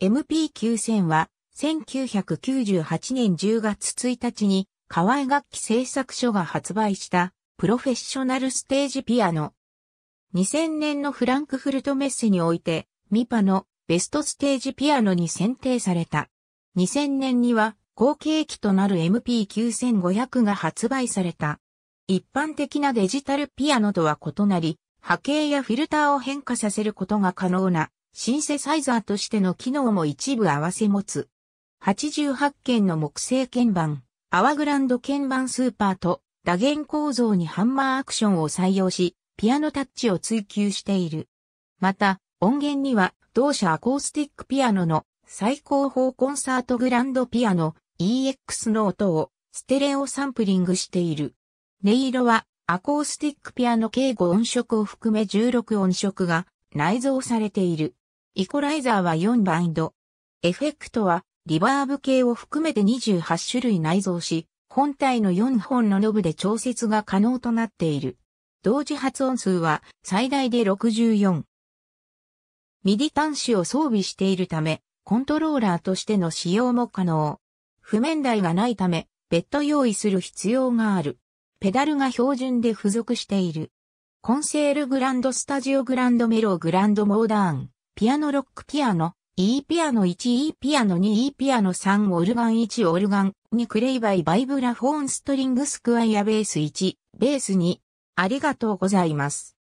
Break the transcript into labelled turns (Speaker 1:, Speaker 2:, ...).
Speaker 1: MP9000 は1998年10月1日に河合楽器製作所が発売したプロフェッショナルステージピアノ。2000年のフランクフルトメッセにおいてミパのベストステージピアノに選定された。2000年には後継機となる MP9500 が発売された。一般的なデジタルピアノとは異なり、波形やフィルターを変化させることが可能なシンセサイザーとしての機能も一部合わせ持つ。88件の木製鍵盤、アワグランド鍵盤スーパーと打弦構造にハンマーアクションを採用し、ピアノタッチを追求している。また、音源には同社アコースティックピアノの最高峰コンサートグランドピアノ EX の音をステレオサンプリングしている。音色はアコースティックピアノ計5音色を含め16音色が内蔵されている。イコライザーは4バインド。エフェクトは、リバーブ系を含めて28種類内蔵し、本体の4本のノブで調節が可能となっている。同時発音数は最大で64。ミディ端子を装備しているため、コントローラーとしての使用も可能。譜面台がないため、別途用意する必要がある。ペダルが標準で付属している。コンセールグランドスタジオグランドメローグランドモーダーン。ピアノロックピアノ、E ピアノ 1E ピアノ 2E ピアノ3オルガン1オルガン2クレイバイバイブラフォーンストリングスクワイアベース1ベース2ありがとうございます。